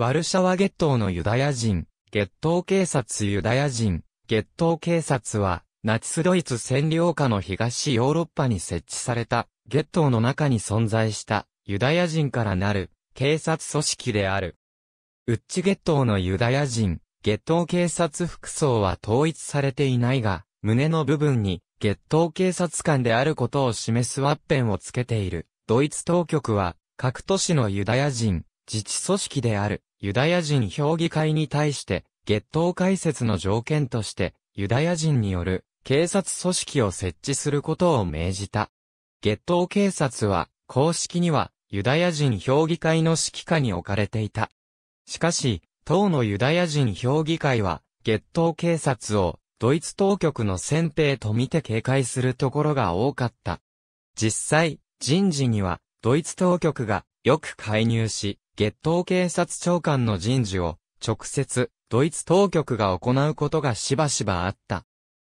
ワルシャワゲットのユダヤ人、ゲット警察ユダヤ人、ゲット警察は、ナチスドイツ占領下の東ヨーロッパに設置された、ゲットの中に存在した、ユダヤ人からなる、警察組織である。ウッチゲットのユダヤ人、ゲット警察服装は統一されていないが、胸の部分に、ゲット警察官であることを示すワッペンをつけている。ドイツ当局は、各都市のユダヤ人、自治組織である。ユダヤ人評議会に対して、月頭開設の条件として、ユダヤ人による警察組織を設置することを命じた。月頭警察は、公式には、ユダヤ人評議会の指揮下に置かれていた。しかし、当のユダヤ人評議会は、月頭警察を、ドイツ当局の先兵と見て警戒するところが多かった。実際、人事には、ドイツ当局がよく介入し、月頭警察長官の人事を、直接、ドイツ当局が行うことがしばしばあった。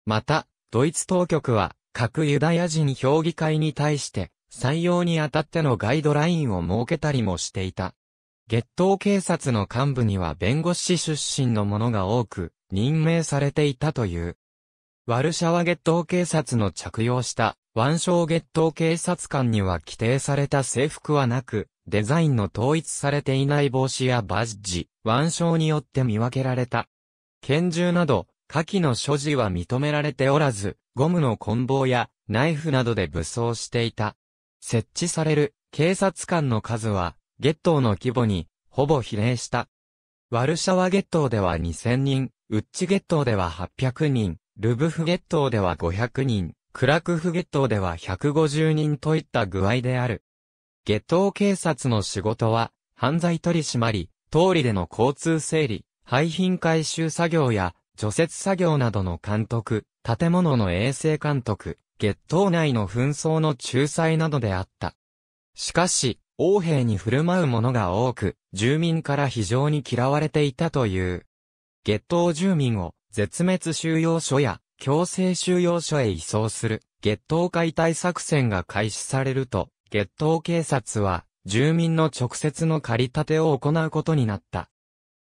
また、ドイツ当局は、各ユダヤ人評議会に対して、採用にあたってのガイドラインを設けたりもしていた。月頭警察の幹部には弁護士出身の者が多く、任命されていたという。ワルシャワ月頭警察の着用した、腕章月頭警察官には規定された制服はなく、デザインの統一されていない帽子やバッジ、腕章によって見分けられた。拳銃など、火器の所持は認められておらず、ゴムの棍棒やナイフなどで武装していた。設置される警察官の数は、月頭の規模にほぼ比例した。ワルシャワ月頭では2000人、ウッチ月頭では800人、ルブフ月頭では500人、クラクフ月頭では150人といった具合である。下等警察の仕事は、犯罪取締り、通りでの交通整理、廃品回収作業や、除雪作業などの監督、建物の衛生監督、月頭内の紛争の仲裁などであった。しかし、王兵に振る舞う者が多く、住民から非常に嫌われていたという。月頭住民を絶滅収容所や強制収容所へ移送する月頭解体作戦が開始されると、月頭警察は、住民の直接の借り立てを行うことになった。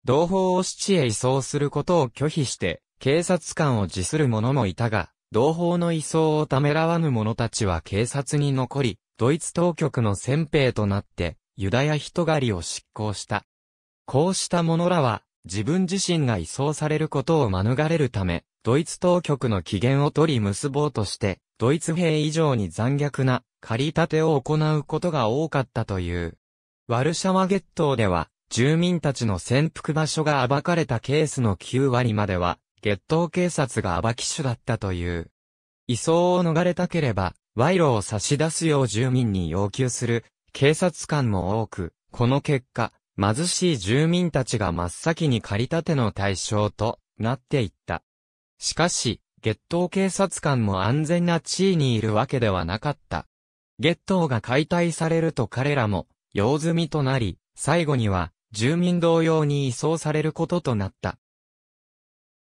同胞を地へ移送することを拒否して、警察官を辞する者もいたが、同胞の移送をためらわぬ者たちは警察に残り、ドイツ当局の先兵となって、ユダヤ人狩りを執行した。こうした者らは、自分自身が移送されることを免れるため、ドイツ当局の機嫌を取り結ぼうとして、ドイツ兵以上に残虐な借り立てを行うことが多かったという。ワルシャワゲットでは、住民たちの潜伏場所が暴かれたケースの9割までは、月頭警察が暴き手だったという。移送を逃れたければ、賄賂を差し出すよう住民に要求する、警察官も多く、この結果、貧しい住民たちが真っ先に借り立ての対象となっていった。しかし、月頭警察官も安全な地位にいるわけではなかった。月頭が解体されると彼らも、用済みとなり、最後には、住民同様に移送されることとなった。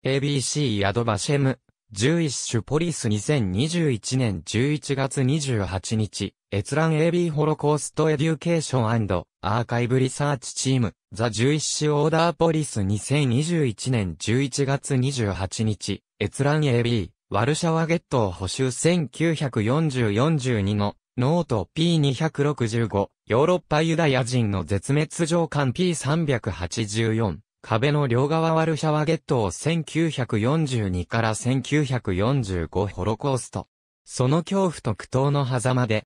ABC ヤドバシェム、11種ポリス2021年11月28日、閲覧 AB ホロコーストエデュケーションアーカイブリサーチチーム、ザ11種オーダーポリス2021年11月28日、閲覧 AB、ワルシャワゲットを補修1940-42のノート P265、ヨーロッパユダヤ人の絶滅上巻 P384、壁の両側ワルシャワゲットを1942から1945ホロコースト。その恐怖と苦闘の狭間で。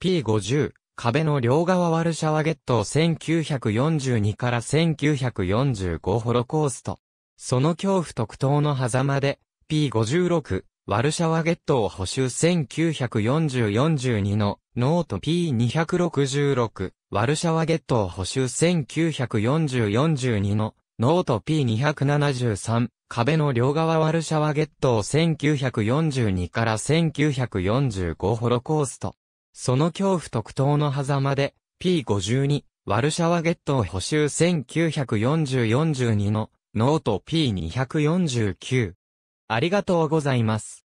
P50、壁の両側ワルシャワゲットを1942から1945ホロコースト。その恐怖と苦闘の狭間で、P56、ワルシャワゲットを補修1940-42のノート P266、ワルシャワゲットを補修1940-42のノート P273、壁の両側ワルシャワゲットを1942から1945ホロコースト。その恐怖特等の狭間で P52、ワルシャワゲットを補修1940-42のノート P249、ありがとうございます。